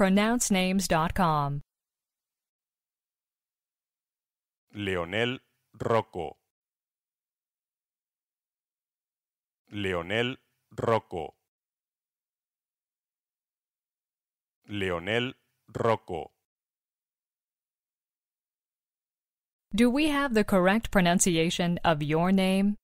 pronouncenames.com. Leonel Rocco. Leonel Rocco. Leonel Rocco. Do we have the correct pronunciation of your name?